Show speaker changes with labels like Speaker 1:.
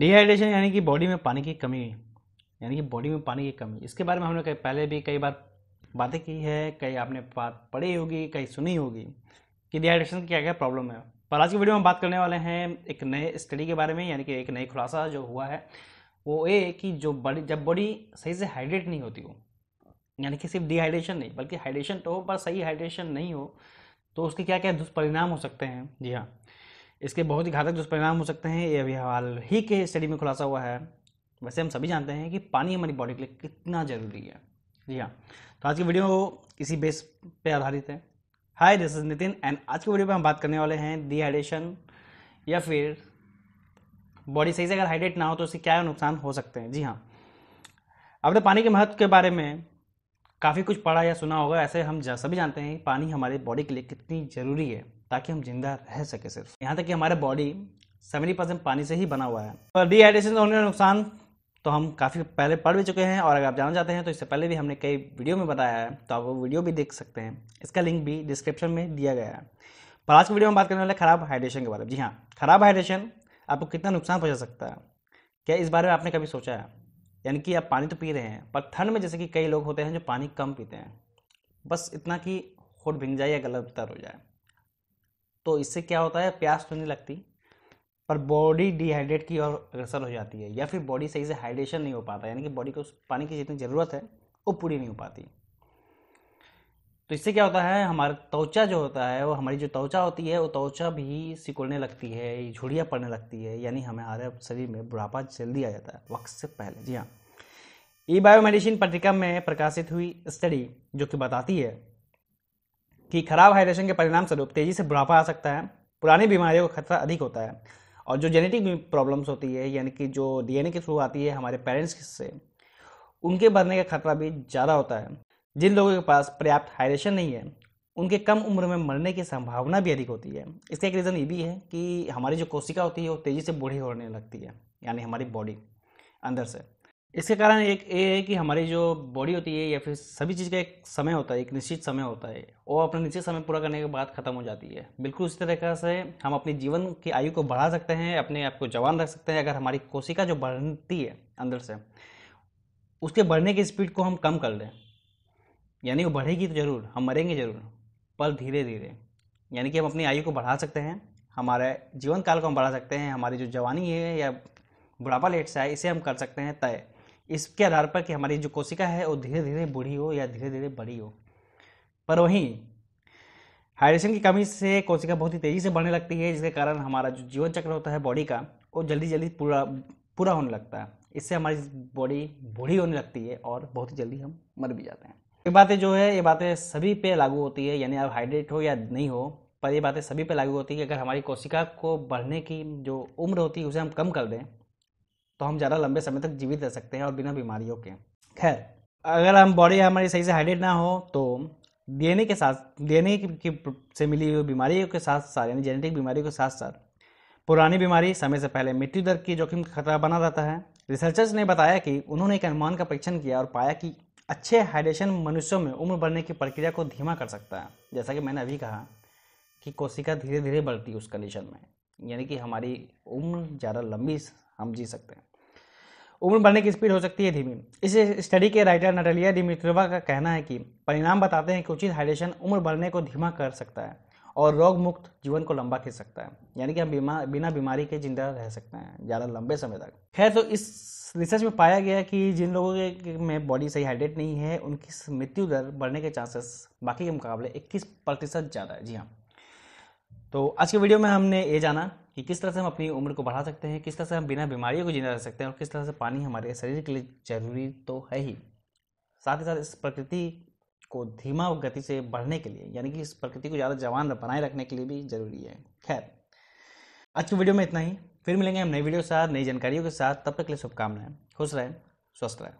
Speaker 1: dehydration यानी कि body में पानी की कमी यानी कि बॉडी में पानी की कमी इसके बारे में हमने पहले भी कई बार बातें की है कई आपने बात पढ़ी होगी कई सुनी होगी कि डिहाइड्रेशन की क्या क्या प्रॉब्लम है पर आज की वीडियो में बात करने वाले हैं एक नए स्टडी के बारे में यानी कि एक नई खुलासा जो हुआ है वो ये कि जो बॉडी जब बॉडी सही से हाइड्रेट नहीं होती हो यानी कि सिर्फ डिहाइड्रेशन नहीं बल्कि हाइड्रेशन तो हो पर सही हाइड्रेशन नहीं हो तो उसके क्या क्या दुष्परिणाम हो सकते हैं जी हाँ इसके बहुत ही घातक दुष्परिणाम हो सकते हैं ये अभी हाल ही के स्टडी में खुलासा हुआ है वैसे हम सभी जानते हैं कि पानी हमारी बॉडी के लिए कितना ज़रूरी है जी हाँ तो आज की वीडियो इसी बेस पे आधारित है hi this is Nitin and आज की वीडियो पे हम बात करने वाले हैं डिहाइड्रेशन या फिर बॉडी सही से अगर हाइड्रेट ना हो तो उसके क्या नुकसान हो सकते हैं जी हाँ अपने पानी के महत्व के बारे में काफ़ी कुछ पढ़ा या सुना होगा ऐसे हम सभी जानते हैं पानी हमारे बॉडी के लिए कितनी ज़रूरी है ताकि हम जिंदा रह सके सिर्फ यहाँ तक कि हमारा बॉडी सेवेंटी परसेंट पानी से ही बना हुआ है पर डिहाइड्रेशन होने का नुकसान तो हम काफ़ी पहले पढ़ भी चुके हैं और अगर आप जानना चाहते हैं तो इससे पहले भी हमने कई वीडियो में बताया है तो आप वो वीडियो भी देख सकते हैं इसका लिंक भी डिस्क्रिप्शन में दिया गया है पर आज के वीडियो में बात करने वाले खराब हाइड्रेशन के बारे में जी हाँ खराब हाइड्रेशन आपको कितना नुकसान पहुँचा सकता है क्या इस बारे में आपने कभी सोचा है यानी कि आप पानी तो पी रहे हैं पर ठंड में जैसे कि कई लोग होते हैं जो पानी कम पीते हैं बस इतना कि होट भिंग जाए या गलत उतार हो जाए तो इससे क्या होता है प्यास तो नहीं लगती पर बॉडी डिहाइड्रेट की ओर अग्रसर हो जाती है या फिर बॉडी सही से हाइड्रेशन नहीं हो पाता यानी कि बॉडी को पानी की जितनी ज़रूरत है वो पूरी नहीं हो पाती तो इससे क्या होता है हमारा त्वचा जो होता है वो हमारी जो त्वचा होती है वो त्वचा भी सिकुड़ने लगती है झुड़िया पड़ने लगती है यानी हमारे शरीर में बुढ़ापा जल्दी आ जाता है वक्त से पहले जी हाँ ई बायोमेडिसिन पत्रिका में प्रकाशित हुई स्टडी जो कि बताती है कि खराब हाइड्रेशन के परिणाम स्वरूप तेजी से बुढ़ापा आ सकता है पुरानी बीमारियों का खतरा अधिक होता है और जो जेनेटिक प्रॉब्लम्स होती है यानी कि जो डीएनए के थ्रू आती है हमारे पेरेंट्स से उनके बढ़ने का खतरा भी ज़्यादा होता है जिन लोगों के पास पर्याप्त हाइड्रेशन नहीं है उनके कम उम्र में मरने की संभावना भी अधिक होती है इसका एक रीज़न ये भी है कि हमारी जो कोशिका होती है वो तेज़ी से बूढ़ी होने लगती है यानी हमारी बॉडी अंदर से इसके कारण एक ये है कि हमारी जो बॉडी होती है या फिर सभी चीज़ का एक समय होता है एक निश्चित समय होता है वो अपना निश्चित समय पूरा करने के बाद ख़त्म हो जाती है बिल्कुल उसी तरीके से हम अपने जीवन की आयु को बढ़ा सकते हैं अपने आप को जवान रख सकते हैं अगर हमारी कोशिका जो बढ़ती है अंदर से उसके बढ़ने की स्पीड को हम कम कर लें यानी वो बढ़ेगी तो ज़रूर हम मरेंगे ज़रूर पर धीरे धीरे यानी कि हम अपनी आयु को बढ़ा सकते हैं हमारे जीवन काल को हम बढ़ा सकते हैं हमारी जो जवानी है या बुढ़ापा लेट्स है इसे हम कर सकते हैं तय इसके आधार पर कि हमारी जो कोशिका है वो धीरे धीरे बूढ़ी हो या धीरे धीरे बड़ी हो पर वहीं हाइड्रेशन की कमी से कोशिका बहुत ही तेज़ी से बढ़ने लगती है जिसके कारण हमारा जो जीवन चक्र होता है बॉडी का वो जल्दी जल्दी पूरा पूरा होने लगता है इससे हमारी बॉडी बूढ़ी होने लगती है और बहुत ही जल्दी हम मर भी जाते हैं ये बातें जो है ये बातें सभी पे लागू होती है यानी आप हाइड्रेट हो या नहीं हो पर ये बातें सभी पे लागू होती है कि अगर हमारी कोशिका को बढ़ने की जो उम्र होती है उसे हम कम कर दें तो हम ज़्यादा लंबे समय तक जीवित रह सकते हैं और बिना बीमारियों के खैर अगर हम बॉडी हमारी सही से हाइड्रेट ना हो तो डीएनए के साथ डीएनए की से मिली हुई बीमारियों के साथ साथ यानी जेनेटिक बीमारियों के साथ साथ पुरानी बीमारी समय से पहले मृत्यु दर की जोखिम खतरा बना रहता है रिसर्चर्स ने बताया कि उन्होंने एक अनुमान का परीक्षण किया और पाया कि अच्छे हाइड्रेशन मनुष्यों में उम्र बढ़ने की प्रक्रिया को धीमा कर सकता है जैसा कि मैंने अभी कहा कि कोशिका धीरे धीरे बढ़ती है उस कंडीशन में यानी कि हमारी उम्र ज़्यादा लंबी हम जी सकते हैं उम्र बढ़ने की स्पीड हो सकती है धीमी इस स्टडी के राइटर नटलिया डिमित्रोवा का कहना है कि परिणाम बताते हैं कि उचित हाइड्रेशन उम्र बढ़ने को धीमा कर सकता है और रोग मुक्त जीवन को लंबा खींच सकता है यानी कि हम बीमा बिना बीमारी के जिंदा रह सकते हैं ज़्यादा लंबे समय तक खैर तो इस रिसर्च में पाया गया कि जिन लोगों के में बॉडी सही हाइड्रेट नहीं है उनकी मृत्यु दर बढ़ने के चांसेस बाकी के मुकाबले 21 प्रतिशत ज़्यादा है जी हाँ तो आज के वीडियो में हमने ये जाना कि किस तरह से हम अपनी उम्र को बढ़ा सकते हैं किस तरह से हम बिना बीमारियों को जीना रह सकते हैं और किस तरह से पानी हमारे शरीर के लिए जरूरी तो है ही साथ ही साथ इस प्रकृति को धीमा गति से बढ़ने के लिए यानी कि इस प्रकृति को ज़्यादा जवान बनाए रखने के लिए भी जरूरी है खैर आज की वीडियो में इतना ही फिर मिलेंगे हम नई वीडियो के साथ नई जानकारियों के साथ तब तक के लिए शुभकामनाएं खुश रहें स्वस्थ रहें